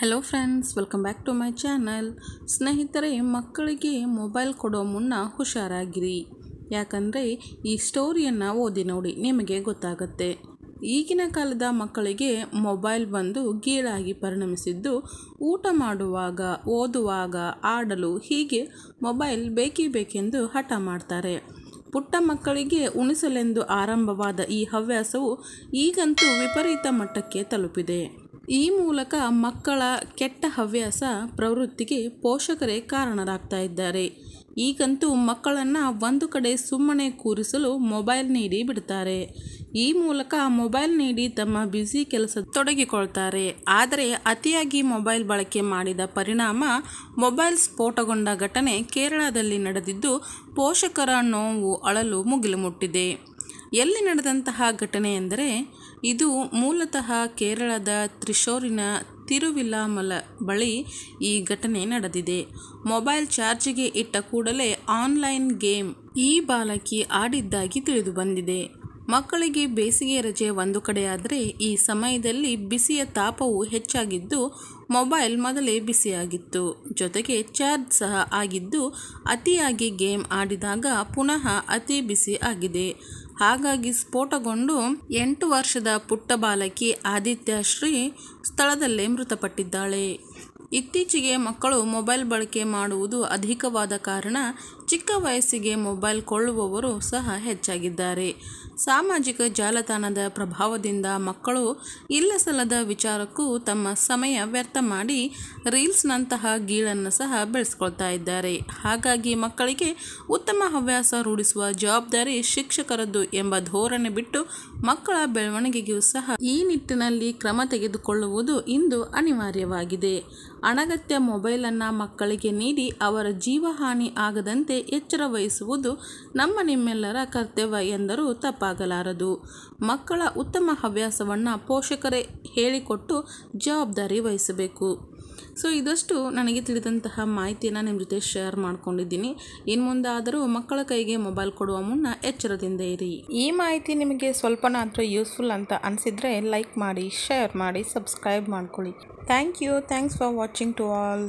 hello friends welcome back to my channel ಸ್ನೇಹಿತರೆ ಮಕ್ಕಳಿಗೆ mobile ಕೊಡೋ ಮುನ್ನ ಹುಷಾರಾಗಿರಿ ಯಾಕಂದರೆ ಈ ಸ್ಟೋರಿಯನ್ನು ಓದಿ ನೋಡಿ ನಿಮಗೆ ಗೊತ್ತಾಗುತ್ತೆ ಈಗಿನ ಕಾಲದ ಮಕ್ಕಳಿಗೆ ಮೊಬೈಲ್ ಬಂದು ಗೀಳಾಗಿ ಪರಿಣಮಿಸಿದ್ದು ಊಟ ಮಾಡುವಾಗ ಓದುವಾಗ ಆಡಲು ಹೀಗೆ ಮೊಬೈಲ್ ಬೇಕೇ ಬೇಕೆಂದು ಹಠ ಮಾಡ್ತಾರೆ ಪುಟ್ಟ ಮಕ್ಕಳಿಗೆ ಉಣಿಸಲೆಂದು ಆರಂಭವಾದ ಈ ಹವ್ಯಾಸವು ಈಗಂತೂ ವಿಪರೀತ ಮಟ್ಟಕ್ಕೆ ತಲುಪಿದೆ ಈ ಮೂಲಕ ಮಕ್ಕಳ ಕೆಟ್ಟ ಹವ್ಯಾಸ ಪ್ರವೃತ್ತಿಗೆ ಪೋಷಕರೇ ಕಾರಣರಾಗ್ತಾ ಇದ್ದಾರೆ ಈಗಂತೂ ಮಕ್ಕಳನ್ನು ಒಂದು ಕಡೆ ಸುಮ್ಮನೆ ಕೂರಿಸಲು ಮೊಬೈಲ್ ನೀಡಿ ಬಿಡ್ತಾರೆ ಈ ಮೂಲಕ ಮೊಬೈಲ್ ನೀಡಿ ತಮ್ಮ ಬ್ಯುಸಿ ಕೆಲಸ ತೊಡಗಿಕೊಳ್ತಾರೆ ಆದರೆ ಅತಿಯಾಗಿ ಮೊಬೈಲ್ ಬಳಕೆ ಮಾಡಿದ ಪರಿಣಾಮ ಮೊಬೈಲ್ ಸ್ಫೋಟಗೊಂಡ ಘಟನೆ ಕೇರಳದಲ್ಲಿ ನಡೆದಿದ್ದು ಪೋಷಕರ ನೋವು ಅಳಲು ಮುಗಿಲು ಮುಟ್ಟಿದೆ ಎಲ್ಲಿ ನಡೆದಂತಹ ಘಟನೆ ಎಂದರೆ ಇದು ಮೂಲತಃ ಕೇರಳದ ತ್ರಿಶೂರಿನ ತಿರುವಿಲಾಮಲ ಬಳಿ ಈ ಘಟನೆ ನಡೆದಿದೆ ಮೊಬೈಲ್ ಚಾರ್ಜಿಗೆ ಇಟ್ಟ ಕೂಡಲೇ ಆನ್ಲೈನ್ ಗೇಮ್ ಈ ಬಾಲಕಿ ಆಡಿದ್ದಾಗಿ ತಿಳಿದು ಬಂದಿದೆ ಮಕ್ಕಳಿಗೆ ಬೇಸಿಗೆ ರಜೆ ಒಂದು ಕಡೆಯಾದರೆ ಈ ಸಮಯದಲ್ಲಿ ಬಿಸಿಯ ತಾಪವು ಹೆಚ್ಚಾಗಿದ್ದು ಮೊಬೈಲ್ ಮೊದಲೇ ಬಿಸಿಯಾಗಿತ್ತು ಜೊತೆಗೆ ಚಾರ್ಜ್ ಸಹ ಆಗಿದ್ದು ಅತಿಯಾಗಿ ಗೇಮ್ ಆಡಿದಾಗ ಪುನಃ ಅತಿ ಬಿಸಿ ಆಗಿದೆ ಹಾಗಾಗಿ ಸ್ಫೋಟಗೊಂಡು ಎಂಟು ವರ್ಷದ ಪುಟ್ಟ ಬಾಲಕಿ ಆದಿತ್ಯಶ್ರೀ ಸ್ಥಳದಲ್ಲೇ ಮೃತಪಟ್ಟಿದ್ದಾಳೆ ಇತ್ತೀಚೆಗೆ ಮಕ್ಕಳು ಮೊಬೈಲ್ ಬಳಕೆ ಮಾಡುವುದು ಅಧಿಕವಾದ ಕಾರಣ ಚಿಕ್ಕ ವಯಸ್ಸಿಗೆ ಮೊಬೈಲ್ ಕೊಳ್ಳುವವರು ಸಹ ಹೆಚ್ಚಾಗಿದ್ದಾರೆ ಸಾಮಾಜಿಕ ಜಾಲತಾಣದ ಪ್ರಭಾವದಿಂದ ಮಕ್ಕಳು ಇಲ್ಲಸಲ್ಲದ ವಿಚಾರಕ್ಕೂ ತಮ್ಮ ಸಮಯ ವ್ಯರ್ಥ ಮಾಡಿ ರೀಲ್ಸ್ನಂತಹ ಗೀಳನ್ನು ಸಹ ಬೆಳೆಸ್ಕೊಳ್ತಾ ಇದ್ದಾರೆ ಹಾಗಾಗಿ ಮಕ್ಕಳಿಗೆ ಉತ್ತಮ ಹವ್ಯಾಸ ರೂಢಿಸುವ ಜವಾಬ್ದಾರಿ ಶಿಕ್ಷಕರದ್ದು ಎಂಬ ಧೋರಣೆ ಬಿಟ್ಟು ಮಕ್ಕಳ ಬೆಳವಣಿಗೆಗೂ ಸಹ ಈ ನಿಟ್ಟಿನಲ್ಲಿ ಕ್ರಮ ತೆಗೆದುಕೊಳ್ಳುವುದು ಇಂದು ಅನಿವಾರ್ಯವಾಗಿದೆ ಅನಗತ್ಯ ಮೊಬೈಲನ್ನು ಮಕ್ಕಳಿಗೆ ನೀಡಿ ಅವರ ಜೀವಹಾನಿ ಆಗದಂತೆ ಎಚ್ಚರ ವಹಿಸುವುದು ನಮ್ಮ ನಿಮ್ಮೆಲ್ಲರ ಕರ್ತವ್ಯ ಎಂದರೂ ತಪ್ಪಾಗಲಾರದು ಮಕ್ಕಳ ಉತ್ತಮ ಹವ್ಯಾಸವನ್ನು ಪೋಷಕರೇ ಹೇಳಿಕೊಟ್ಟು ಜವಾಬ್ದಾರಿ ವಹಿಸಬೇಕು ಸೊ ಇದಷ್ಟು ನನಗೆ ತಿಳಿದಂತಹ ಮಾಹಿತಿಯನ್ನು ನಿಮ್ಮ ಜೊತೆ ಶೇರ್ ಮಾಡ್ಕೊಂಡಿದ್ದೀನಿ ಇನ್ನು ಮುಂದಾದರೂ ಮಕ್ಕಳ ಕೈಗೆ ಮೊಬೈಲ್ ಕೊಡುವ ಮುನ್ನ ಎಚ್ಚರದಿಂದ ಇರಿ ಈ ಮಾಹಿತಿ ನಿಮಗೆ ಸ್ವಲ್ಪನಾದರೂ ಯೂಸ್ಫುಲ್ ಅಂತ ಅನಿಸಿದರೆ ಲೈಕ್ ಮಾಡಿ ಶೇರ್ ಮಾಡಿ ಸಬ್ಸ್ಕ್ರೈಬ್ ಮಾಡ್ಕೊಳ್ಳಿ thank you thanks for watching to all